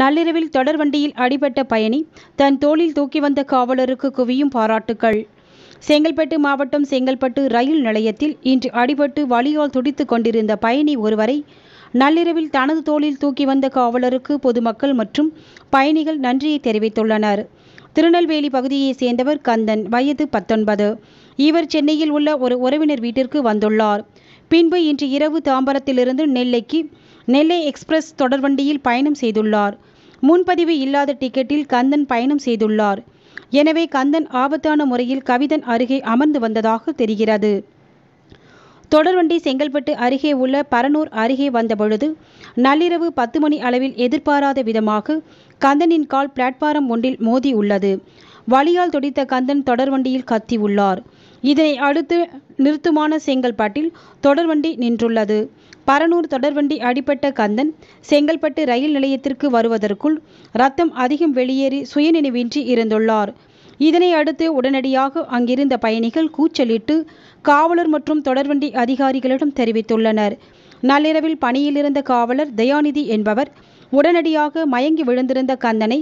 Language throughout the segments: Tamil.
நள்ளிரவில் தொடர் வண்டியில் அடிபட்ட பயணி தன் தோளில் தூக்கி வந்த காவலருக்கு குவியும் பாராட்டுகள் செங்கல்பட்டு மாவட்டம் செங்கல்பட்டு ரயில் நிலையத்தில் இன்று அடிபட்டு வலியால் துடித்துக் கொண்டிருந்த பயணி ஒருவரை நள்ளிரவில் தனது தோளில் தூக்கி வந்த காவலருக்கு பொதுமக்கள் மற்றும் பயணிகள் நன்றியை தெரிவித்துள்ளனர் திருநெல்வேலி பகுதியைச் சேர்ந்தவர் கந்தன் வயது பத்தொன்பது இவர் சென்னையில் உள்ள ஒரு உறவினர் வீட்டிற்கு வந்துள்ளார் பின்பு இன்று இரவு தாம்பரத்திலிருந்து நெல்லைக்கு நெல்லை எக்ஸ்பிரஸ் தொடர்வண்டியில் பயணம் செய்துள்ளார் முன்பதிவு இல்லாத டிக்கெட்டில் கந்தன் பயணம் செய்துள்ளார் எனவே கந்தன் ஆபத்தான முறையில் கவிதன் அருகே அமர்ந்து வந்ததாக தெரிகிறது தொடர்வண்டி செங்கல்பட்டு அருகே உள்ள பரனூர் அருகே வந்தபொழுது நள்ளிரவு பத்து மணி அளவில் எதிர்பாராத விதமாக கந்தனின் கால் பிளாட்பாரம் ஒன்றில் மோதி உள்ளது வழியால் துடித்த கந்தன் தொடர்வண்டியில் கத்தி உள்ளார் இதனை அடுத்து நிறுத்துமான செங்கல்பாட்டில் தொடர்வண்டி நின்றுள்ளது பரனூர் தொடர்வண்டி அடிப்பட்ட கந்தன் செங்கல்பட்டு ரயில் நிலையத்திற்கு வருவதற்குள் ரத்தம் அதிகம் வெளியேறி சுயநினைவின்றி இருந்துள்ளார் இதனை அடுத்து உடனடியாக அங்கிருந்த பயணிகள் கூச்சலிட்டு காவலர் மற்றும் தொடர்வண்டி அதிகாரிகளிடம் தெரிவித்துள்ளனர் நள்ளிரவில் பணியிலிருந்த காவலர் தயாநிதி என்பவர் உடனடியாக மயங்கி விழுந்திருந்த கந்தனை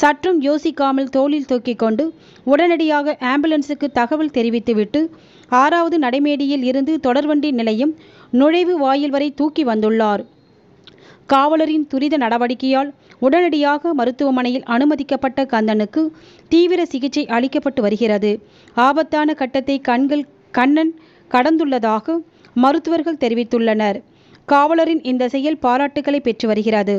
சற்றும் யோசிக்காமல் தோளில் தூக்கிக் கொண்டு உடனடியாக ஆம்புலன்ஸுக்கு தகவல் தெரிவித்துவிட்டு ஆறாவது நடைமேடியில் இருந்து தொடர்வண்டி நிலையம் நுழைவு வாயில் வரை தூக்கி வந்துள்ளார் காவலரின் துரித நடவடிக்கையால் உடனடியாக மருத்துவமனையில் அனுமதிக்கப்பட்ட கந்தனுக்கு தீவிர சிகிச்சை அளிக்கப்பட்டு வருகிறது ஆபத்தான கட்டத்தை கண்கள் கண்ணன் கடந்துள்ளதாக மருத்துவர்கள் தெரிவித்துள்ளனர் காவலரின் இந்த செயல் பாராட்டுக்களை பெற்று வருகிறது